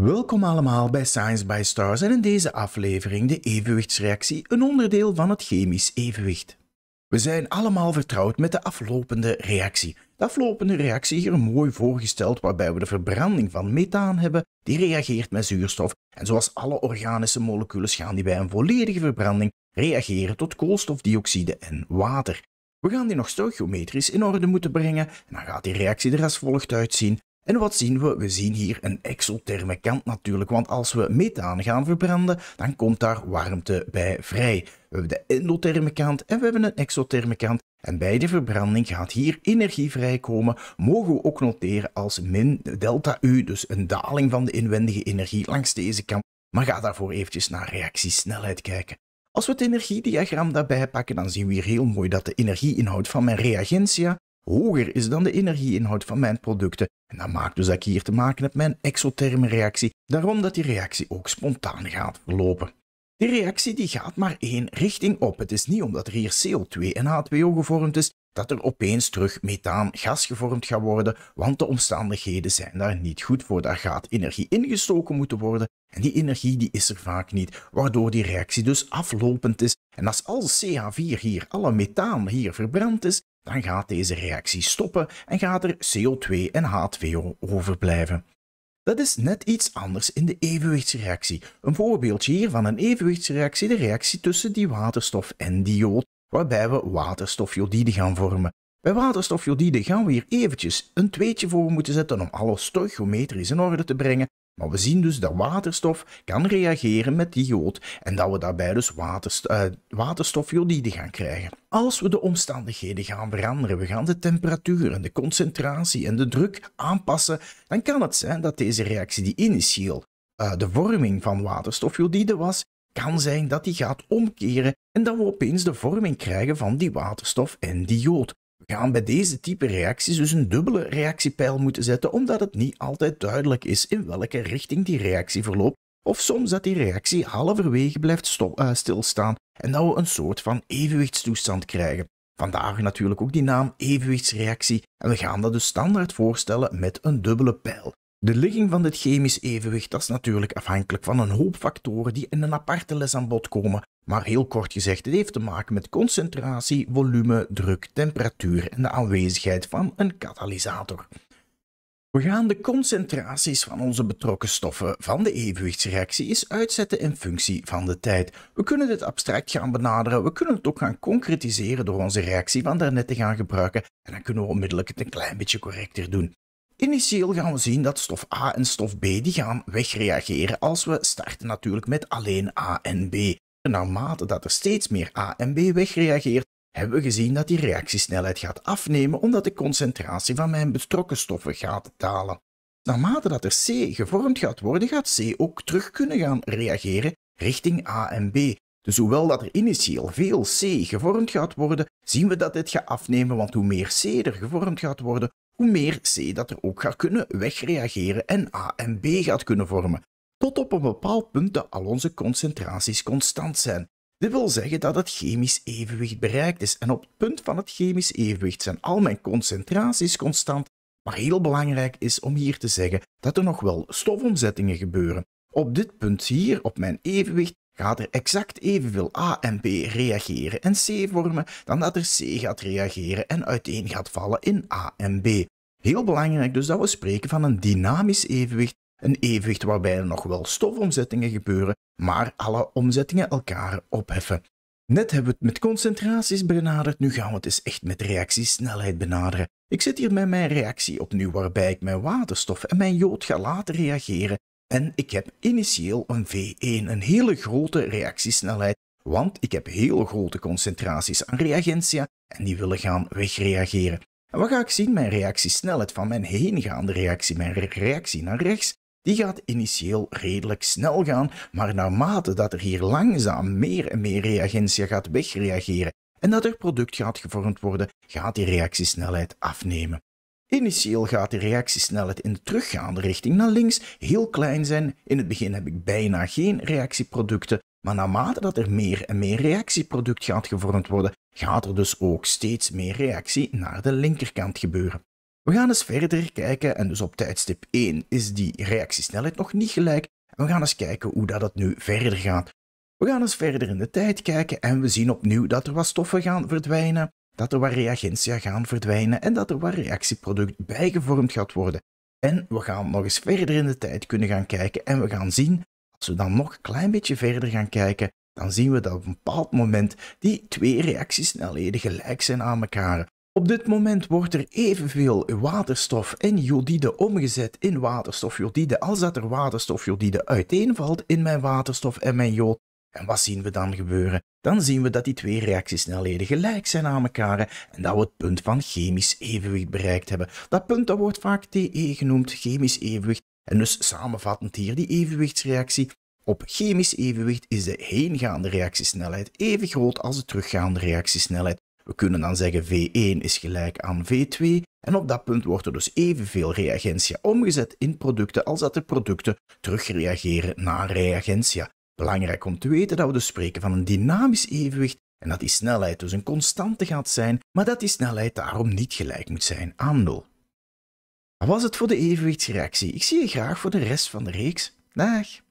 Welkom allemaal bij Science by Stars en in deze aflevering de evenwichtsreactie, een onderdeel van het chemisch evenwicht. We zijn allemaal vertrouwd met de aflopende reactie. De aflopende reactie hier mooi voorgesteld waarbij we de verbranding van methaan hebben, die reageert met zuurstof en zoals alle organische moleculen gaan die bij een volledige verbranding reageren tot koolstofdioxide en water. We gaan die nog stoichiometrisch in orde moeten brengen en dan gaat die reactie er als volgt uitzien. En wat zien we? We zien hier een exotherme kant natuurlijk, want als we methaan gaan verbranden, dan komt daar warmte bij vrij. We hebben de endotherme kant en we hebben een exotherme kant. En bij de verbranding gaat hier energie vrijkomen, mogen we ook noteren als min delta U, dus een daling van de inwendige energie langs deze kant. Maar ga daarvoor eventjes naar reactiesnelheid kijken. Als we het energiediagram daarbij pakken, dan zien we hier heel mooi dat de energieinhoud van mijn reagentia hoger is dan de energieinhoud van mijn producten. En dat maakt dus dat ik hier te maken heb met een exotherme reactie, daarom dat die reactie ook spontaan gaat verlopen. Die reactie die gaat maar één richting op. Het is niet omdat er hier CO2 en H2O gevormd is, dat er opeens terug methaangas gas gevormd gaat worden, want de omstandigheden zijn daar niet goed voor. Daar gaat energie ingestoken moeten worden en die energie die is er vaak niet, waardoor die reactie dus aflopend is. En als al CH4 hier, alle methaan hier verbrand is, dan gaat deze reactie stoppen en gaat er CO2 en H2O overblijven. Dat is net iets anders in de evenwichtsreactie. Een voorbeeldje hier van een evenwichtsreactie, de reactie tussen die waterstof en diood, waarbij we waterstofjodide gaan vormen. Bij waterstofjodide gaan we hier eventjes een tweetje voor moeten zetten om alles stoichiometrisch in orde te brengen maar we zien dus dat waterstof kan reageren met jood en dat we daarbij dus waterst eh, gaan krijgen. Als we de omstandigheden gaan veranderen, we gaan de temperatuur en de concentratie en de druk aanpassen, dan kan het zijn dat deze reactie die initieel eh, de vorming van waterstofjodide was, kan zijn dat die gaat omkeren en dat we opeens de vorming krijgen van die waterstof en die jood gaan bij deze type reacties dus een dubbele reactiepijl moeten zetten, omdat het niet altijd duidelijk is in welke richting die reactie verloopt, of soms dat die reactie halverwege blijft eh, stilstaan en dat we een soort van evenwichtstoestand krijgen. Vandaar natuurlijk ook die naam evenwichtsreactie en we gaan dat dus standaard voorstellen met een dubbele pijl. De ligging van dit chemisch evenwicht dat is natuurlijk afhankelijk van een hoop factoren die in een aparte les aan bod komen, maar heel kort gezegd, het heeft te maken met concentratie, volume, druk, temperatuur en de aanwezigheid van een katalysator. We gaan de concentraties van onze betrokken stoffen van de evenwichtsreactie eens uitzetten in functie van de tijd. We kunnen dit abstract gaan benaderen, we kunnen het ook gaan concretiseren door onze reactie van daarnet te gaan gebruiken en dan kunnen we onmiddellijk het een klein beetje correcter doen. Initieel gaan we zien dat stof A en stof B die gaan wegreageren als we starten natuurlijk met alleen A en B. naarmate dat er steeds meer A en B wegreageert, hebben we gezien dat die reactiesnelheid gaat afnemen omdat de concentratie van mijn betrokken stoffen gaat dalen. Naarmate dat er C gevormd gaat worden, gaat C ook terug kunnen gaan reageren richting A en B. Dus hoewel dat er initieel veel C gevormd gaat worden, zien we dat dit gaat afnemen, want hoe meer C er gevormd gaat worden, hoe meer C dat er ook gaat kunnen wegreageren en A en B gaat kunnen vormen, tot op een bepaald punt dat al onze concentraties constant zijn. Dit wil zeggen dat het chemisch evenwicht bereikt is en op het punt van het chemisch evenwicht zijn al mijn concentraties constant, maar heel belangrijk is om hier te zeggen dat er nog wel stofomzettingen gebeuren. Op dit punt hier, op mijn evenwicht, gaat er exact evenveel A en B reageren en C vormen dan dat er C gaat reageren en uiteen gaat vallen in A en B. Heel belangrijk dus dat we spreken van een dynamisch evenwicht, een evenwicht waarbij er nog wel stofomzettingen gebeuren, maar alle omzettingen elkaar opheffen. Net hebben we het met concentraties benaderd, nu gaan we het eens echt met reactiesnelheid benaderen. Ik zit hier met mijn reactie opnieuw, waarbij ik mijn waterstof en mijn jood ga laten reageren en ik heb initieel een V1, een hele grote reactiesnelheid, want ik heb heel grote concentraties aan reagentia en die willen gaan wegreageren. En wat ga ik zien? Mijn reactiesnelheid van mijn heengaande reactie, mijn reactie naar rechts, die gaat initieel redelijk snel gaan, maar naarmate dat er hier langzaam meer en meer reagentia gaat wegreageren en dat er product gaat gevormd worden, gaat die reactiesnelheid afnemen. Initieel gaat de reactiesnelheid in de teruggaande richting naar links heel klein zijn. In het begin heb ik bijna geen reactieproducten, maar naarmate dat er meer en meer reactieproduct gaat gevormd worden, gaat er dus ook steeds meer reactie naar de linkerkant gebeuren. We gaan eens verder kijken en dus op tijdstip 1 is die reactiesnelheid nog niet gelijk. En we gaan eens kijken hoe dat het nu verder gaat. We gaan eens verder in de tijd kijken en we zien opnieuw dat er wat stoffen gaan verdwijnen dat er wat reagentia gaan verdwijnen en dat er wat reactieproduct bijgevormd gaat worden. En we gaan nog eens verder in de tijd kunnen gaan kijken en we gaan zien, als we dan nog een klein beetje verder gaan kijken, dan zien we dat op een bepaald moment die twee reactiesnelheden gelijk zijn aan elkaar. Op dit moment wordt er evenveel waterstof en jodide omgezet in waterstofjodide als dat er waterstofjodide uiteenvalt in mijn waterstof en mijn jood. En wat zien we dan gebeuren? Dan zien we dat die twee reactiesnelheden gelijk zijn aan elkaar en dat we het punt van chemisch evenwicht bereikt hebben. Dat punt dat wordt vaak TE genoemd, chemisch evenwicht. En dus samenvattend hier die evenwichtsreactie. Op chemisch evenwicht is de heengaande reactiesnelheid even groot als de teruggaande reactiesnelheid. We kunnen dan zeggen V1 is gelijk aan V2 en op dat punt wordt er dus evenveel reagentia omgezet in producten als dat de producten terugreageren naar reagentia. Belangrijk om te weten dat we dus spreken van een dynamisch evenwicht en dat die snelheid dus een constante gaat zijn, maar dat die snelheid daarom niet gelijk moet zijn aan nul. Dat was het voor de evenwichtsreactie. Ik zie je graag voor de rest van de reeks. Dag!